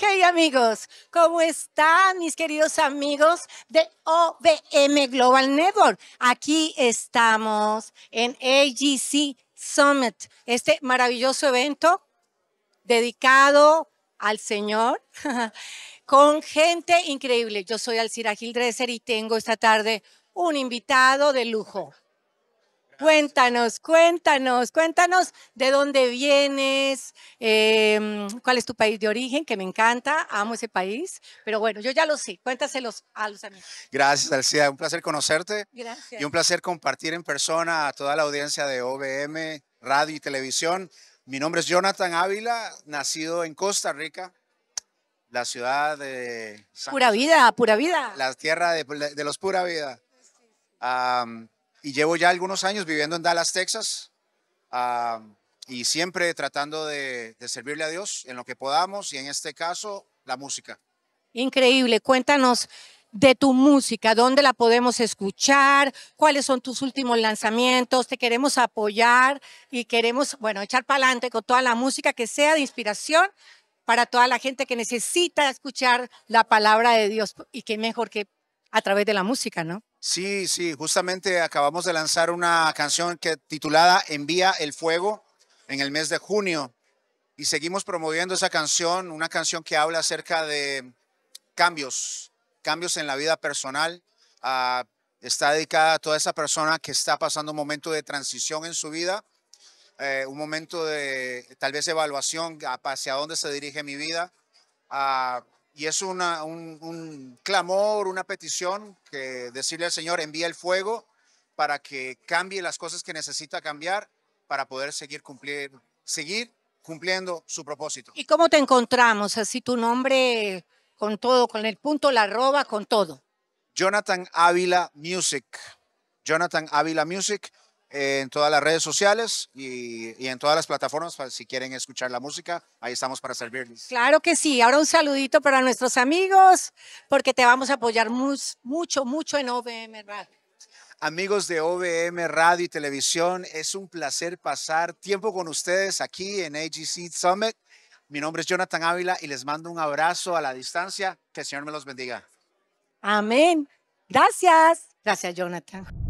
Hey, amigos, ¿cómo están mis queridos amigos de OBM Global Network? Aquí estamos en AGC Summit, este maravilloso evento dedicado al Señor con gente increíble. Yo soy Alcira Gildreser y tengo esta tarde un invitado de lujo. Cuéntanos, cuéntanos, cuéntanos de dónde vienes, em, cuál es tu país de origen, que me encanta, amo ese país, pero bueno, yo ya lo sé, cuéntaselos a los amigos. Gracias, Alcida, un placer conocerte. Gracias. Y un placer compartir en persona a toda la audiencia de OBM, radio y televisión. Mi nombre es Jonathan Ávila, nacido en Costa Rica, la ciudad de... Pura vida, pura vida. La tierra de, los pura vida y llevo ya algunos años viviendo en Dallas, Texas, y siempre tratando de, de, servirle a Dios en lo que podamos, y en este caso, la música. Increíble, cuéntanos de tu música, dónde la podemos escuchar, cuáles son tus últimos lanzamientos, te queremos apoyar y queremos, bueno, echar para adelante con toda la música que sea de inspiración para toda la gente que necesita escuchar la palabra de Dios y qué mejor que a través de la música, ¿no? Sí, sí, justamente acabamos de lanzar una canción que titulada Envía el Fuego en el mes de junio y seguimos promoviendo esa canción, una canción que habla acerca de cambios, cambios en la vida personal. Ah, está dedicada a toda esa persona que está pasando un momento de transición en su vida, eh, un momento de tal vez evaluación hacia dónde se dirige mi vida. Ah, y es una, un, un, clamor, una petición que decirle al Señor, envía el fuego para que cambie las cosas que necesita cambiar para poder seguir, cumplir, seguir cumpliendo su propósito. ¿Y cómo te encontramos? Así tu nombre con todo, con el punto, la arroba, con todo. Jonathan Ávila Music. Jonathan Ávila Music en todas las redes sociales y, en todas las plataformas pues, si quieren escuchar la música. Ahí estamos para servirles. Claro que sí. Ahora un saludito para nuestros amigos, porque te vamos a apoyar mucho, mucho en OBM Radio. Amigos de OBM Radio y Televisión, es un placer pasar tiempo con ustedes aquí en AGC Summit. Mi nombre es Jonathan Ávila y les mando un abrazo a la distancia. Que el Señor me los bendiga. Amén. Gracias. Gracias, Jonathan.